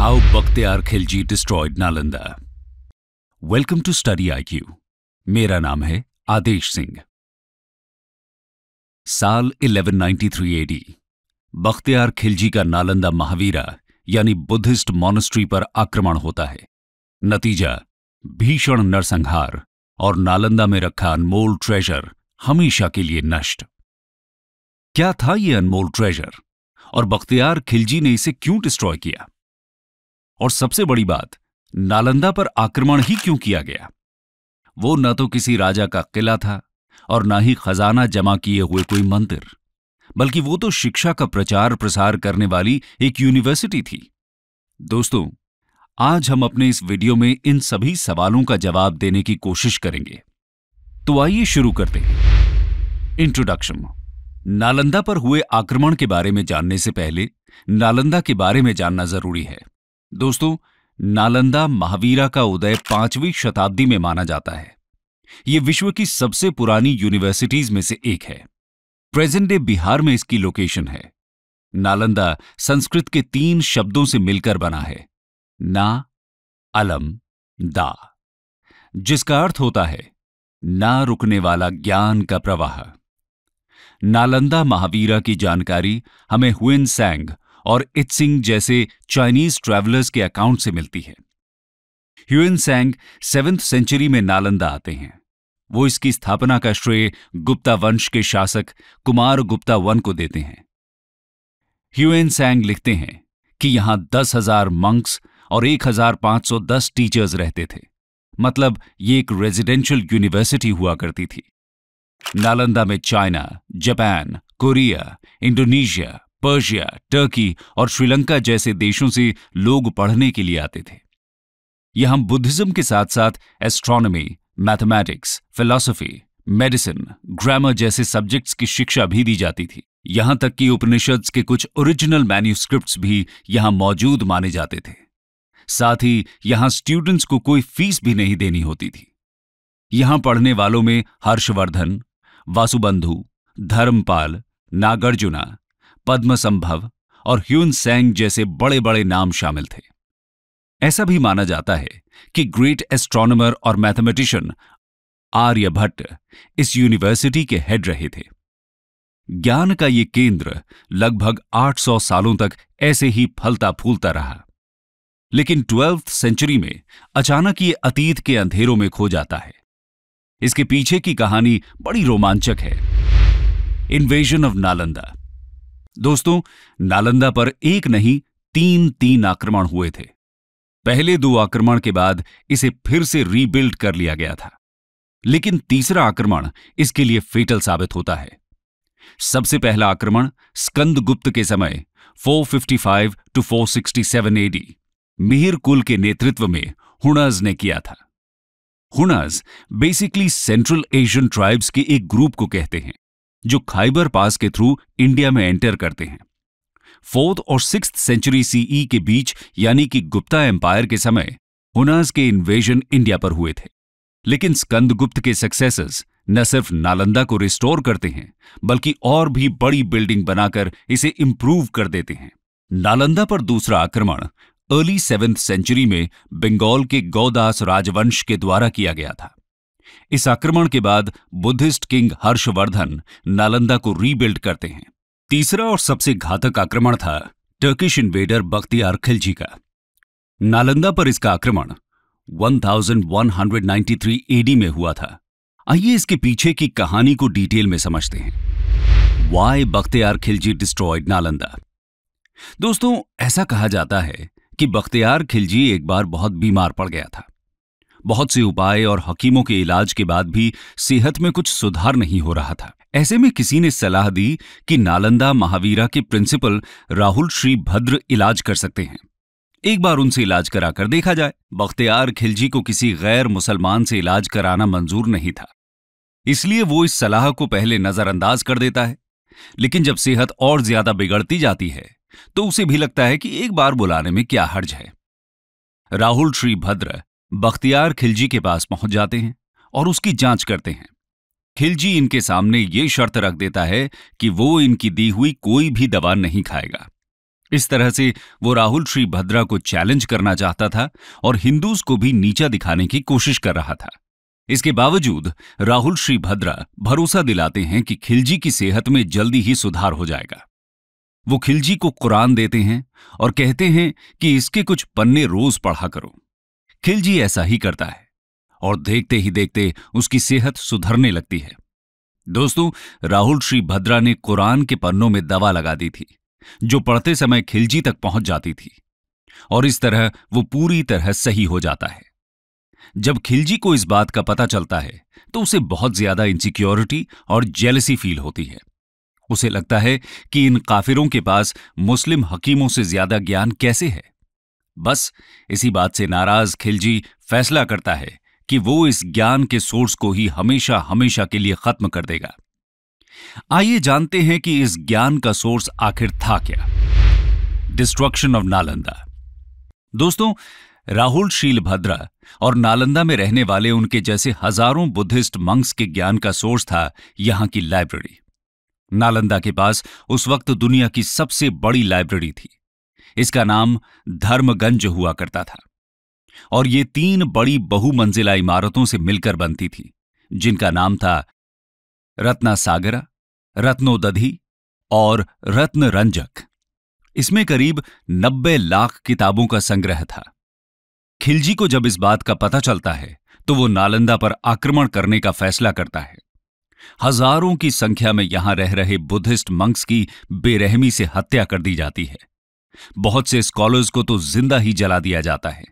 How Bakhtiar Khilji Destroyed Nalanda Welcome to Study IQ. मेरा नाम है आदेश सिंह साल 1193 एडी बख्तियार खिलजी का नालंदा महावीरा यानी बुद्धिस्ट मॉनेस्ट्री पर आक्रमण होता है नतीजा भीषण नरसंहार और नालंदा में रखा अनमोल ट्रेजर हमेशा के लिए नष्ट क्या था यह अनमोल ट्रेजर और बख्तियार खिलजी ने इसे क्यों डिस्ट्रॉय किया और सबसे बड़ी बात नालंदा पर आक्रमण ही क्यों किया गया वो न तो किसी राजा का किला था और न ही खजाना जमा किए हुए कोई मंदिर बल्कि वो तो शिक्षा का प्रचार प्रसार करने वाली एक यूनिवर्सिटी थी दोस्तों आज हम अपने इस वीडियो में इन सभी सवालों का जवाब देने की कोशिश करेंगे तो आइए शुरू करते हैं इंट्रोडक्शन नालंदा पर हुए आक्रमण के बारे में जानने से पहले नालंदा के बारे में जानना जरूरी है दोस्तों नालंदा महावीरा का उदय पांचवी शताब्दी में माना जाता है यह विश्व की सबसे पुरानी यूनिवर्सिटीज में से एक है प्रेजेंट डे बिहार में इसकी लोकेशन है नालंदा संस्कृत के तीन शब्दों से मिलकर बना है ना अलम दा जिसका अर्थ होता है ना रुकने वाला ज्ञान का प्रवाह नालंदा महावीरा की जानकारी हमें हुएन सैंग और इट्सिंग जैसे चाइनीज ट्रैवलर्स के अकाउंट से मिलती है ह्यून सैंग सेवेंथ सेंचुरी में नालंदा आते हैं वो इसकी स्थापना का श्रेय गुप्ता वंश के शासक कुमार गुप्ता वन को देते हैं ह्यूएन सैंग लिखते हैं कि यहां दस हजार मंक्स और एक हजार पांच सौ दस टीचर्स रहते थे मतलब ये एक रेजिडेंशियल यूनिवर्सिटी हुआ करती थी नालंदा में China Japan Korea Indonesia Persia Turkey और श्रीलंका जैसे देशों से लोग पढ़ने के लिए आते थे यह हम बुद्धिज्म के साथ साथ astronomy mathematics philosophy medicine grammar जैसे सब्जेक्ट्स की शिक्षा भी दी जाती थी यहां तक कि उपनिषद्स के कुछ ओरिजिनल मैन्यूस्क्रिप्ट्स भी यहां मौजूद माने जाते थे साथ ही यहां स्टूडेंट्स को कोई फीस भी नहीं देनी होती थी यहां पढ़ने वालों में हर्षवर्धन वासुबंधु धर्मपाल नागार्जुना पद्म संभव और ह्यून सैंग जैसे बड़े बड़े नाम शामिल थे ऐसा भी माना जाता है कि ग्रेट एस्ट्रोनॉमर और मैथमेटिशियन आर्यभट्ट इस यूनिवर्सिटी के हेड रहे थे ज्ञान का ये केंद्र लगभग 800 सालों तक ऐसे ही फलता फूलता रहा लेकिन ट्वेल्थ सेंचुरी में अचानक ये अतीत के अंधेरों में खो जाता है इसके पीछे की कहानी बड़ी रोमांचक है इन्वेजन ऑफ नालंदा दोस्तों नालंदा पर एक नहीं तीन तीन आक्रमण हुए थे पहले दो आक्रमण के बाद इसे फिर से रीबिल्ड कर लिया गया था लेकिन तीसरा आक्रमण इसके लिए फेटल साबित होता है सबसे पहला आक्रमण स्कंदगुप्त के समय 455 टू फोर एडी मिहिर कुल के नेतृत्व में हुनज ने किया था Huns basically Central Asian tribes के एक ग्रुप को कहते हैं जो खाइबर पास के थ्रू इंडिया में एंटर करते हैं फोर्थ और सिक्स सेंचुरी सीई e के बीच यानी कि गुप्ता एम्पायर के समय हुनास के इन्वेजन इंडिया पर हुए थे लेकिन स्कंदगुप्त के सक्सेसर्स न सिर्फ नालंदा को रिस्टोर करते हैं बल्कि और भी बड़ी बिल्डिंग बनाकर इसे इंप्रूव कर देते हैं नालंदा पर दूसरा आक्रमण अर्ली सेवेंथ सेंचुरी में बंगाल के गौदास राजवंश के द्वारा किया गया था इस आक्रमण के बाद बुद्धिस्ट किंग हर्षवर्धन नालंदा को रीबिल्ड करते हैं तीसरा और सबसे घातक आक्रमण था टर्किश इन्वेडर बख्तियार खिलजी का नालंदा पर इसका आक्रमण 1193 एडी में हुआ था आइए इसके पीछे की कहानी को डिटेल में समझते हैं वाई बख्तियार खिलजी डिस्ट्रॉयड नालंदा दोस्तों ऐसा कहा जाता है कि बख्तियार खिलजी एक बार बहुत बीमार पड़ गया था बहुत से उपाय और हकीमों के इलाज के बाद भी सेहत में कुछ सुधार नहीं हो रहा था ऐसे में किसी ने सलाह दी कि नालंदा महावीरा के प्रिंसिपल राहुल श्रीभद्र इलाज कर सकते हैं एक बार उनसे इलाज कराकर देखा जाए बख्तियार खिलजी को किसी गैर मुसलमान से इलाज कराना मंजूर नहीं था इसलिए वो इस सलाह को पहले नजरअंदाज कर देता है लेकिन जब सेहत और ज्यादा बिगड़ती जाती है तो उसे भी लगता है कि एक बार बुलाने में क्या हर्ज है राहुल श्रीभद्र बख्तियार खिलजी के पास पहुंच जाते हैं और उसकी जांच करते हैं खिलजी इनके सामने ये शर्त रख देता है कि वो इनकी दी हुई कोई भी दवा नहीं खाएगा इस तरह से वो राहुल श्री भद्रा को चैलेंज करना चाहता था और हिंदूज को भी नीचा दिखाने की कोशिश कर रहा था इसके बावजूद राहुल श्री भद्रा भरोसा दिलाते हैं कि खिलजी की सेहत में जल्दी ही सुधार हो जाएगा वो खिलजी को कुरान देते हैं और कहते हैं कि इसके कुछ पन्ने रोज पढ़ा करो खिलजी ऐसा ही करता है और देखते ही देखते उसकी सेहत सुधरने लगती है दोस्तों राहुल श्री भद्रा ने कुरान के पन्नों में दवा लगा दी थी जो पढ़ते समय खिलजी तक पहुंच जाती थी और इस तरह वो पूरी तरह सही हो जाता है जब खिलजी को इस बात का पता चलता है तो उसे बहुत ज्यादा इंसिक्योरिटी और जेलसी फील होती है उसे लगता है कि इन काफिरों के पास मुस्लिम हकीमों से ज्यादा ज्ञान कैसे है बस इसी बात से नाराज खिलजी फैसला करता है कि वो इस ज्ञान के सोर्स को ही हमेशा हमेशा के लिए खत्म कर देगा आइए जानते हैं कि इस ज्ञान का सोर्स आखिर था क्या डिस्ट्रक्शन ऑफ नालंदा दोस्तों राहुल भद्रा और नालंदा में रहने वाले उनके जैसे हजारों बुद्धिस्ट मंक्स के ज्ञान का सोर्स था यहां की लाइब्रेरी नालंदा के पास उस वक्त दुनिया की सबसे बड़ी लाइब्रेरी थी इसका नाम धर्मगंज हुआ करता था और ये तीन बड़ी बहुमंजिला इमारतों से मिलकर बनती थी जिनका नाम था रत्नासागरा रत्नोदधि और रत्नरंजक इसमें करीब नब्बे लाख किताबों का संग्रह था खिलजी को जब इस बात का पता चलता है तो वो नालंदा पर आक्रमण करने का फैसला करता है हजारों की संख्या में यहां रह रहे बुद्धिस्ट मंक्स की बेरहमी से हत्या कर दी जाती है बहुत से स्कॉलर्स को तो जिंदा ही जला दिया जाता है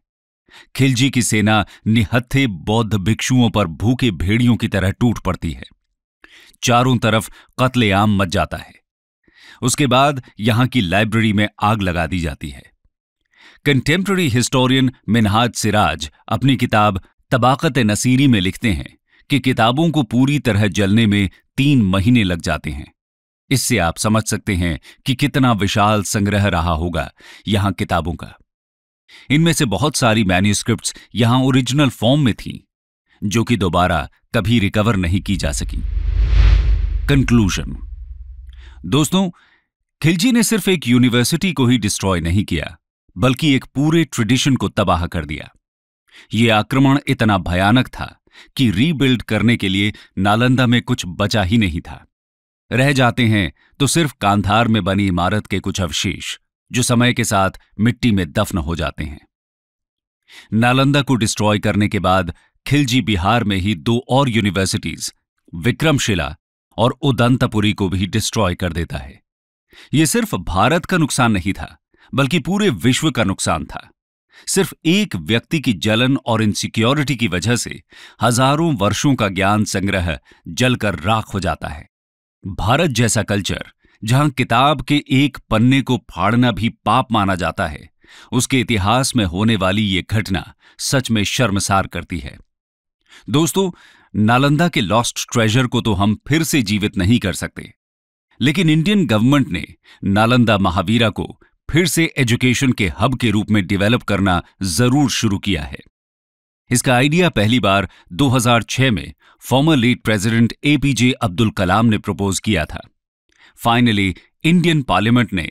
खिलजी की सेना निहत्थे बौद्ध भिक्षुओं पर भूखे भेड़ियों की तरह टूट पड़ती है चारों तरफ कत्लेआम मच जाता है उसके बाद यहां की लाइब्रेरी में आग लगा दी जाती है कंटेम्प्रेरी हिस्टोरियन मिनहाज सिराज अपनी किताब तबाकत नसीरी में लिखते हैं कि किताबों को पूरी तरह जलने में तीन महीने लग जाते हैं इससे आप समझ सकते हैं कि कितना विशाल संग्रह रहा होगा यहां किताबों का इनमें से बहुत सारी मैन्यूस्क्रिप्ट यहां ओरिजिनल फॉर्म में थीं जो कि दोबारा कभी रिकवर नहीं की जा सकी कंक्लूजन दोस्तों खिलजी ने सिर्फ एक यूनिवर्सिटी को ही डिस्ट्रॉय नहीं किया बल्कि एक पूरे ट्रेडिशन को तबाह कर दिया यह आक्रमण इतना भयानक था कि रीबिल्ड करने के लिए नालंदा में कुछ बचा ही नहीं था रह जाते हैं तो सिर्फ कांधार में बनी इमारत के कुछ अवशेष जो समय के साथ मिट्टी में दफन हो जाते हैं नालंदा को डिस्ट्रॉय करने के बाद खिलजी बिहार में ही दो और यूनिवर्सिटीज विक्रमशिला और उदंतपुरी को भी डिस्ट्रॉय कर देता है यह सिर्फ भारत का नुकसान नहीं था बल्कि पूरे विश्व का नुकसान था सिर्फ एक व्यक्ति की जलन और इनसिक्योरिटी की वजह से हजारों वर्षों का ज्ञान संग्रह जलकर राख हो जाता है भारत जैसा कल्चर जहां किताब के एक पन्ने को फाड़ना भी पाप माना जाता है उसके इतिहास में होने वाली ये घटना सच में शर्मसार करती है दोस्तों नालंदा के लॉस्ट ट्रेजर को तो हम फिर से जीवित नहीं कर सकते लेकिन इंडियन गवर्नमेंट ने नालंदा महावीरा को फिर से एजुकेशन के हब के रूप में डेवलप करना जरूर शुरू किया है इसका आइडिया पहली बार 2006 में former lead president APJ Abdul Kalam ने प्रपोज किया था फाइनली इंडियन पार्लियामेंट ने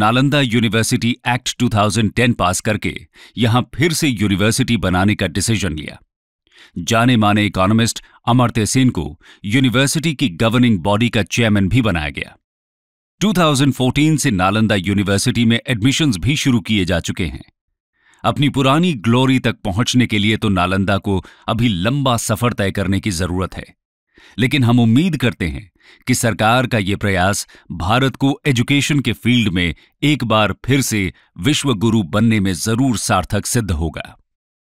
नालंदा यूनिवर्सिटी एक्ट 2010 पास करके यहां फिर से यूनिवर्सिटी बनाने का डिसीजन लिया जाने माने इकोनॉमिस्ट अमर्त्य सेन को यूनिवर्सिटी की गवर्निंग बॉडी का चेयरमैन भी बनाया गया 2014 से नालंदा यूनिवर्सिटी में एडमिशन्स भी शुरू किए जा चुके हैं अपनी पुरानी ग्लोरी तक पहुंचने के लिए तो नालंदा को अभी लंबा सफर तय करने की जरूरत है लेकिन हम उम्मीद करते हैं कि सरकार का ये प्रयास भारत को एजुकेशन के फील्ड में एक बार फिर से विश्व गुरु बनने में जरूर सार्थक सिद्ध होगा